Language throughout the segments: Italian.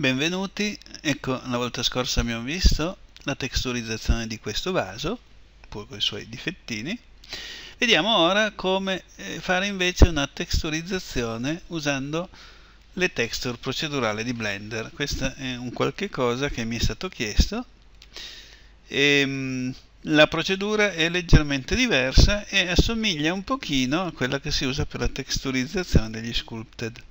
Benvenuti, ecco la volta scorsa abbiamo visto la texturizzazione di questo vaso, pur con i suoi difettini. Vediamo ora come eh, fare invece una texturizzazione usando le texture procedurali di Blender. Questo è un qualche cosa che mi è stato chiesto. E, ehm, la procedura è leggermente diversa e assomiglia un pochino a quella che si usa per la texturizzazione degli sculpted.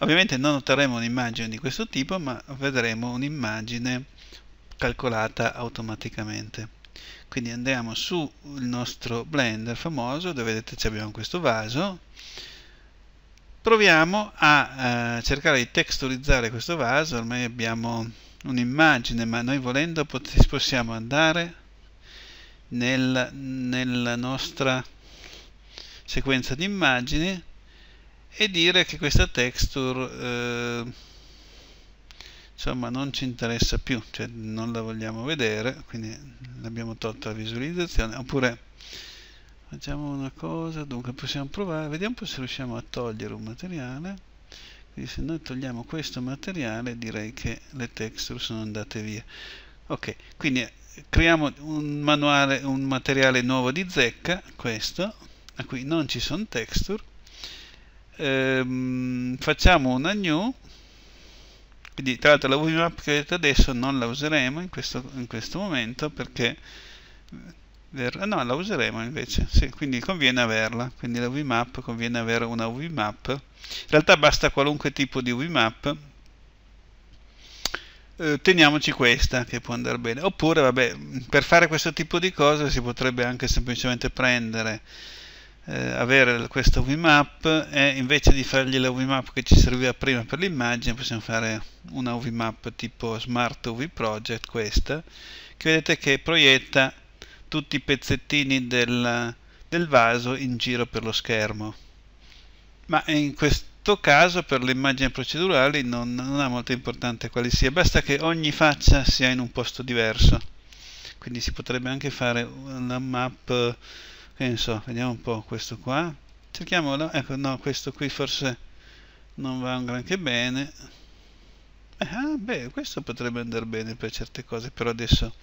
Ovviamente non otterremo un'immagine di questo tipo, ma vedremo un'immagine calcolata automaticamente. Quindi andiamo sul nostro Blender famoso, dove vedete che abbiamo questo vaso. Proviamo a eh, cercare di texturizzare questo vaso, ormai abbiamo un'immagine, ma noi volendo possiamo andare nel, nella nostra sequenza di immagini e dire che questa texture eh, insomma non ci interessa più cioè non la vogliamo vedere quindi l'abbiamo tolta la visualizzazione oppure facciamo una cosa dunque possiamo provare vediamo se riusciamo a togliere un materiale quindi se noi togliamo questo materiale direi che le texture sono andate via ok quindi creiamo un manuale un materiale nuovo di zecca questo a cui non ci sono texture ehm, facciamo una new quindi tra l'altro la vmap che vedete adesso non la useremo in questo, in questo momento perché eh, no la useremo invece sì, quindi conviene averla quindi la vmap conviene avere una vmap in realtà basta qualunque tipo di vmap eh, teniamoci questa che può andare bene oppure vabbè per fare questo tipo di cose si potrebbe anche semplicemente prendere eh, avere questa UVMAP e invece di fargli la UVMAP che ci serviva prima per l'immagine possiamo fare una UVMAP tipo Smart UV Project questa che vedete che proietta tutti i pezzettini del, del vaso in giro per lo schermo ma in questo caso per le immagini procedurali non, non ha molto importante quali sia basta che ogni faccia sia in un posto diverso quindi si potrebbe anche fare una map che ne so, vediamo un po' questo qua cerchiamolo, ecco no, questo qui forse non va un granché bene eh, ah, beh, questo potrebbe andare bene per certe cose, però adesso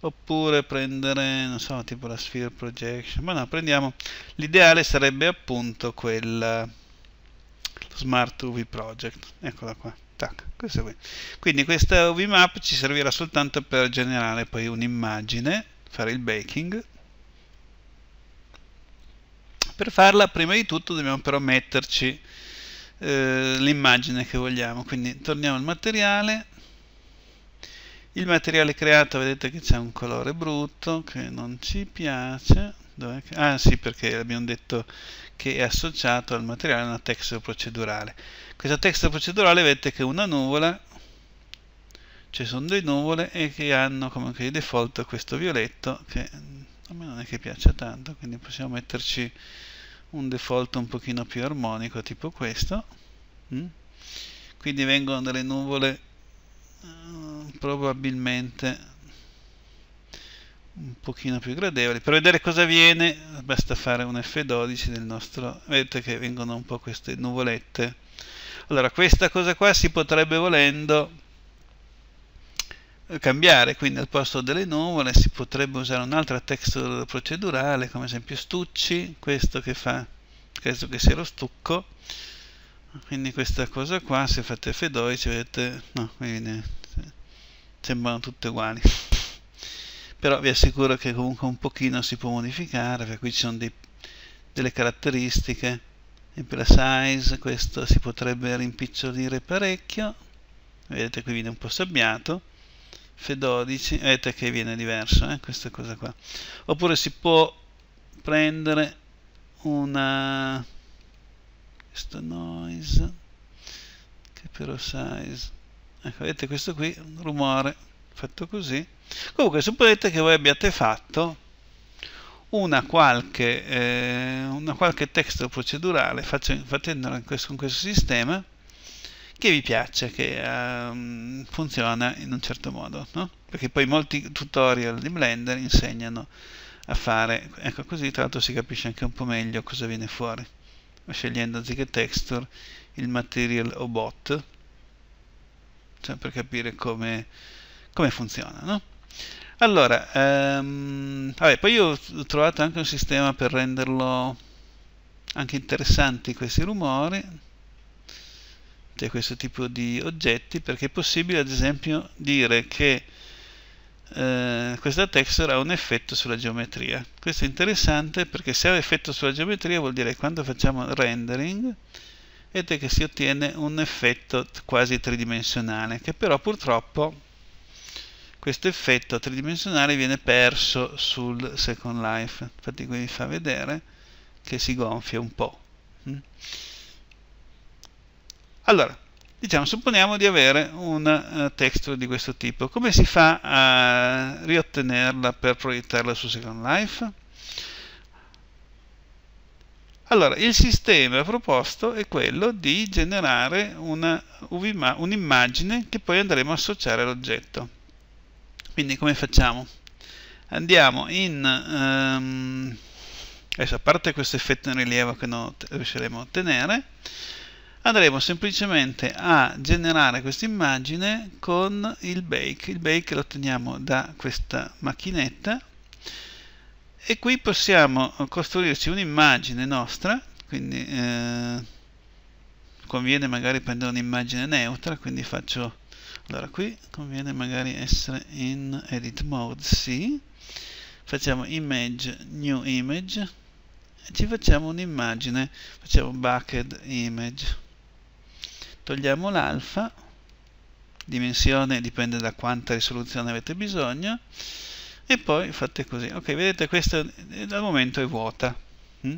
oppure prendere, non so, tipo la sphere projection ma no, prendiamo, l'ideale sarebbe appunto quella smart UV project eccola qua, tac, qui quindi questa UV map ci servirà soltanto per generare poi un'immagine fare il baking per farla prima di tutto dobbiamo però metterci eh, l'immagine che vogliamo, quindi torniamo al materiale, il materiale creato vedete che c'è un colore brutto che non ci piace, ah sì perché abbiamo detto che è associato al materiale una texture procedurale. Questa texture procedurale vedete che è una nuvola, ci sono due nuvole e che hanno come default questo violetto che a me non è che piaccia tanto quindi possiamo metterci un default un pochino più armonico tipo questo mm? quindi vengono delle nuvole eh, probabilmente un pochino più gradevoli per vedere cosa viene basta fare un F12 del nostro vedete che vengono un po' queste nuvolette allora questa cosa qua si potrebbe volendo cambiare, quindi al posto delle nuvole si potrebbe usare un'altra texture procedurale, come esempio stucci, questo che fa, questo che sia lo stucco, quindi questa cosa qua, se fate F12 vedete, no, viene, sembrano tutte uguali, però vi assicuro che comunque un pochino si può modificare, perché qui ci sono dei, delle caratteristiche, esempio la size, questo si potrebbe rimpicciolire parecchio, vedete qui viene un po' sabbiato, F12 vedete che viene diverso eh, questa cosa qua oppure si può prendere una questo noise che però size ecco vedete questo qui un rumore fatto così comunque supponete che voi abbiate fatto una qualche, eh, una qualche testo procedurale facendolo con questo sistema che vi piace, che um, funziona in un certo modo, no? perché poi molti tutorial di Blender insegnano a fare, ecco così tra l'altro si capisce anche un po' meglio cosa viene fuori, scegliendo anziché texture il material Obot, cioè per capire come, come funziona. No? Allora, um, vabbè, poi ho trovato anche un sistema per renderlo anche interessanti questi rumori, di cioè, questo tipo di oggetti perché è possibile ad esempio dire che eh, questa texture ha un effetto sulla geometria questo è interessante perché se ha effetto sulla geometria vuol dire che quando facciamo rendering vedete che si ottiene un effetto quasi tridimensionale che però purtroppo questo effetto tridimensionale viene perso sul Second Life infatti qui vi fa vedere che si gonfia un po' mm. Allora, diciamo, supponiamo di avere un uh, testo di questo tipo. Come si fa a riottenerla per proiettarla su Second Life? Allora, il sistema proposto è quello di generare un'immagine un che poi andremo a associare all'oggetto. Quindi come facciamo? Andiamo in... Um, adesso, a parte questo effetto in rilievo che non riusciremo a ottenere, andremo semplicemente a generare questa immagine con il bake il bake lo otteniamo da questa macchinetta e qui possiamo costruirci un'immagine nostra quindi eh, conviene magari prendere un'immagine neutra quindi faccio allora qui conviene magari essere in edit mode sì facciamo image new image e ci facciamo un'immagine facciamo bucket image togliamo l'alfa dimensione dipende da quanta risoluzione avete bisogno e poi fate così ok vedete questa al momento è vuota mm?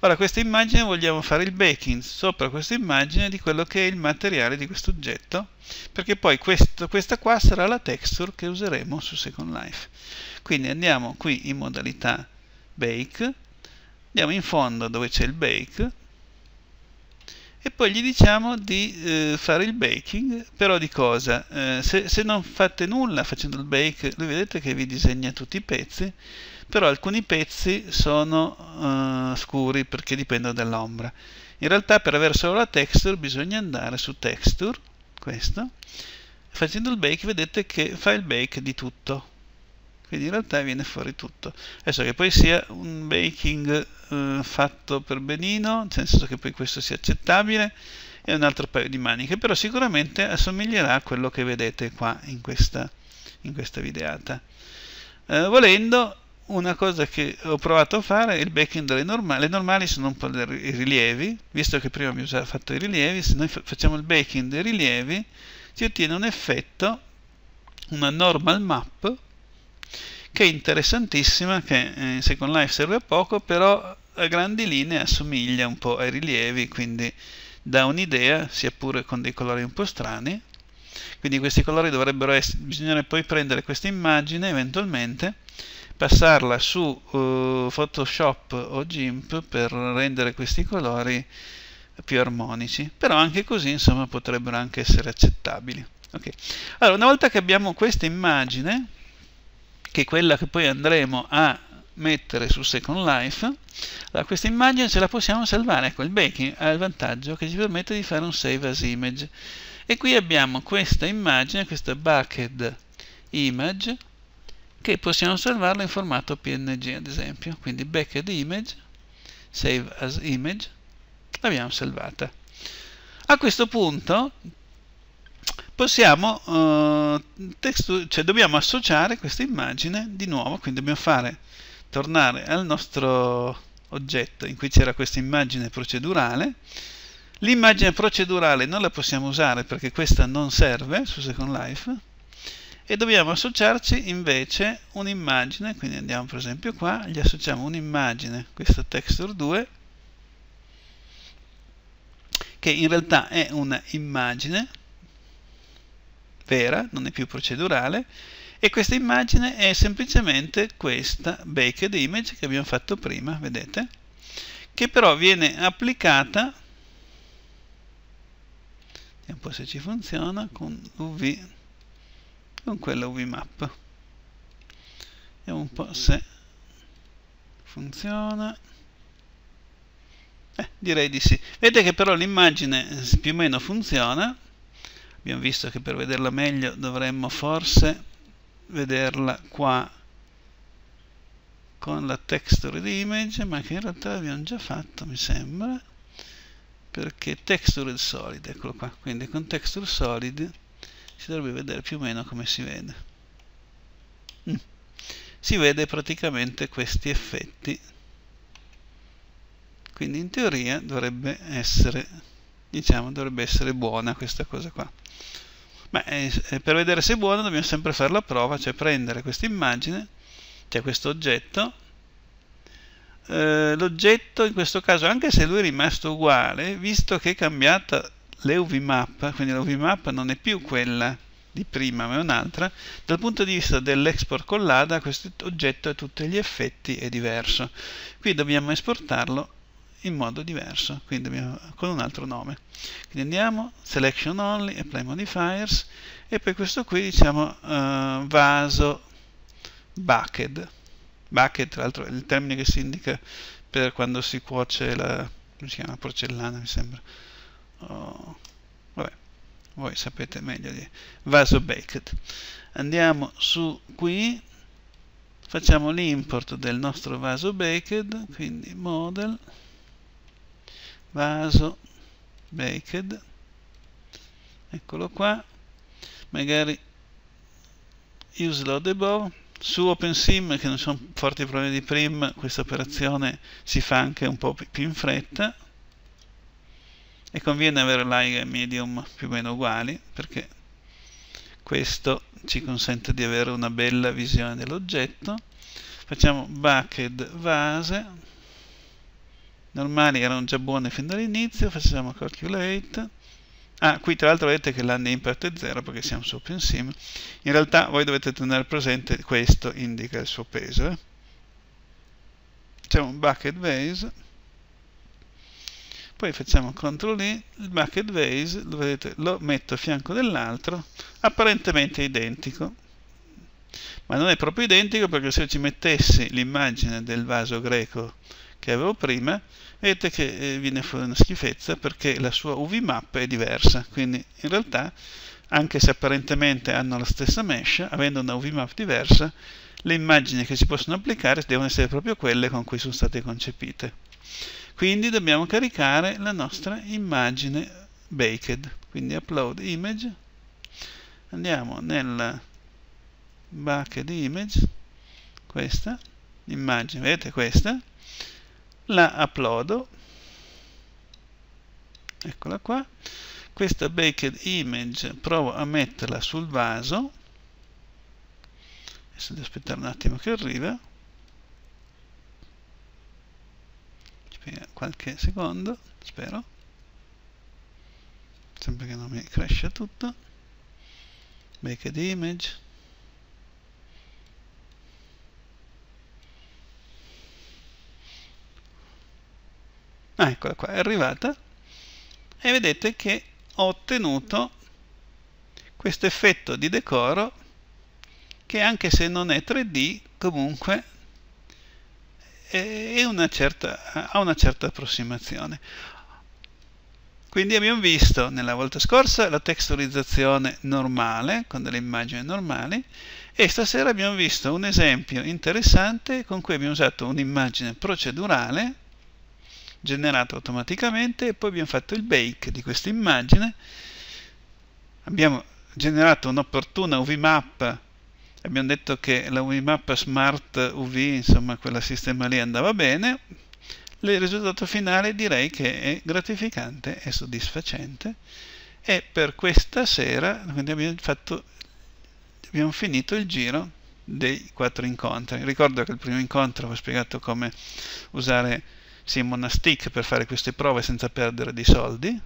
ora questa immagine vogliamo fare il baking sopra questa immagine di quello che è il materiale di questo oggetto perché poi questo, questa qua sarà la texture che useremo su Second Life quindi andiamo qui in modalità bake andiamo in fondo dove c'è il bake e poi gli diciamo di eh, fare il baking, però di cosa? Eh, se, se, non fate nulla facendo il bake, lui vedete che vi disegna tutti i pezzi, però alcuni pezzi sono eh, scuri perché dipendono dall'ombra. In realtà per avere solo la texture bisogna andare su texture, questo, facendo il bake vedete che fa il bake di tutto quindi in realtà viene fuori tutto adesso che poi sia un baking eh, fatto per benino, nel senso che poi questo sia accettabile, e un altro paio di maniche, però sicuramente assomiglierà a quello che vedete qua in questa, in questa videata. Eh, volendo, una cosa che ho provato a fare è il backing delle normali. Le normali sono un po' i rilievi, visto che prima mi abbiamo fatto i rilievi, se noi facciamo il backing dei rilievi si ottiene un effetto, una normal map, che è interessantissima, che in eh, Second Life serve a poco, però a grandi linee assomiglia un po' ai rilievi, quindi dà un'idea, sia pure con dei colori un po' strani. Quindi questi colori dovrebbero essere, bisognerebbe poi prendere questa immagine eventualmente, passarla su uh, Photoshop o GIMP per rendere questi colori più armonici, però anche così insomma potrebbero anche essere accettabili. Okay. Allora, una volta che abbiamo questa immagine, che è quella che poi andremo a mettere su Second Life, allora, questa immagine ce la possiamo salvare, ecco il baking ha il vantaggio che ci permette di fare un save as image e qui abbiamo questa immagine, questa bucket image che possiamo salvarla in formato png ad esempio, quindi bucket image, save as image, l'abbiamo salvata. A questo punto possiamo, eh, cioè dobbiamo associare questa immagine di nuovo, quindi dobbiamo fare, tornare al nostro oggetto in cui c'era questa immagine procedurale, l'immagine procedurale non la possiamo usare perché questa non serve su Second Life, e dobbiamo associarci invece un'immagine, quindi andiamo per esempio qua, gli associamo un'immagine, questa texture 2, che in realtà è un'immagine vera, non è più procedurale, e questa immagine è semplicemente questa baked image che abbiamo fatto prima, vedete? Che però viene applicata, vediamo un po' se ci funziona, con UV, con quella UV map. Vediamo un po' se funziona. Eh, direi di sì. Vedete che però l'immagine più o meno funziona, abbiamo visto che per vederla meglio dovremmo forse vederla qua con la texture di image ma che in realtà l'abbiamo già fatto mi sembra perché texture solid eccolo qua quindi con texture solid si dovrebbe vedere più o meno come si vede mm. si vede praticamente questi effetti quindi in teoria dovrebbe essere diciamo dovrebbe essere buona questa cosa qua ma eh, eh, per vedere se è buona dobbiamo sempre fare la prova cioè prendere questa immagine cioè questo oggetto eh, l'oggetto in questo caso anche se lui è rimasto uguale visto che è cambiata l'EUVMAP quindi l'EUVMAP non è più quella di prima ma è un'altra dal punto di vista dell'export collada questo oggetto a tutti gli effetti è diverso qui dobbiamo esportarlo in modo diverso quindi abbiamo, con un altro nome quindi andiamo selection only apply modifiers e poi questo qui diciamo uh, vaso bucket bucket tra l'altro è il termine che si indica per quando si cuoce la come si chiama porcellana mi sembra oh, vabbè voi sapete meglio di vaso baked andiamo su qui facciamo l'import del nostro vaso baked quindi model vaso baked eccolo qua magari use loadable su OpenSim che non sono forti problemi di prim questa operazione si fa anche un po' più in fretta e conviene avere l'AIA e medium più o meno uguali perché questo ci consente di avere una bella visione dell'oggetto facciamo bucket vase normali erano già buone fin dall'inizio, facciamo calculate. Ah, qui tra l'altro vedete che l'anni impact è 0 perché siamo su OpenSim. In realtà voi dovete tenere presente questo indica il suo peso. Eh. Facciamo un bucket base. Poi facciamo CTRL I, il bucket base lo, vedete, lo metto a fianco dell'altro, apparentemente identico, ma non è proprio identico perché se io ci mettessi l'immagine del vaso greco che avevo prima vedete che eh, viene fuori una schifezza perché la sua UV map è diversa quindi in realtà anche se apparentemente hanno la stessa mesh avendo una UV map diversa le immagini che si possono applicare devono essere proprio quelle con cui sono state concepite quindi dobbiamo caricare la nostra immagine baked quindi upload image andiamo nel bucket image questa immagine vedete questa la uploado eccola qua questa baked image provo a metterla sul vaso adesso devo aspettare un attimo che arriva qualche secondo spero sempre che non mi cresce tutto baked image ah, eccola qua, è arrivata e vedete che ho ottenuto questo effetto di decoro che anche se non è 3D comunque una certa, ha una certa approssimazione quindi abbiamo visto nella volta scorsa la texturizzazione normale con delle immagini normali e stasera abbiamo visto un esempio interessante con cui abbiamo usato un'immagine procedurale generato automaticamente e poi abbiamo fatto il bake di questa immagine abbiamo generato un'opportuna UV map abbiamo detto che la UV map smart UV insomma quella sistema lì andava bene il risultato finale direi che è gratificante e soddisfacente e per questa sera abbiamo, fatto, abbiamo finito il giro dei quattro incontri ricordo che il primo incontro vi ho spiegato come usare si una stick per fare queste prove senza perdere dei soldi.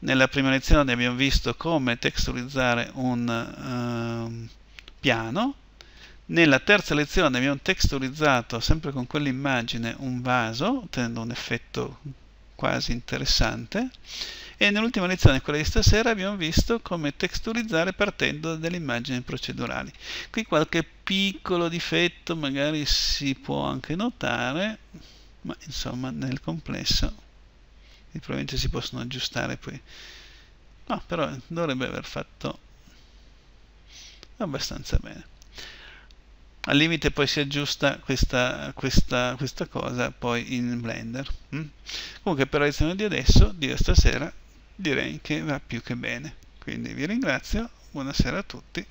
Nella prima lezione abbiamo visto come texturizzare un uh, piano. Nella terza lezione abbiamo texturizzato sempre con quell'immagine un vaso, ottenendo un effetto quasi interessante. E nell'ultima lezione, quella di stasera, abbiamo visto come texturizzare partendo dalle immagini procedurali. Qui qualche piccolo difetto magari si può anche notare, ma insomma nel complesso probabilmente si possono aggiustare poi no però dovrebbe aver fatto abbastanza bene al limite poi si aggiusta questa, questa, questa cosa poi in Blender mm? comunque per la lezione di adesso di stasera direi che va più che bene quindi vi ringrazio buonasera a tutti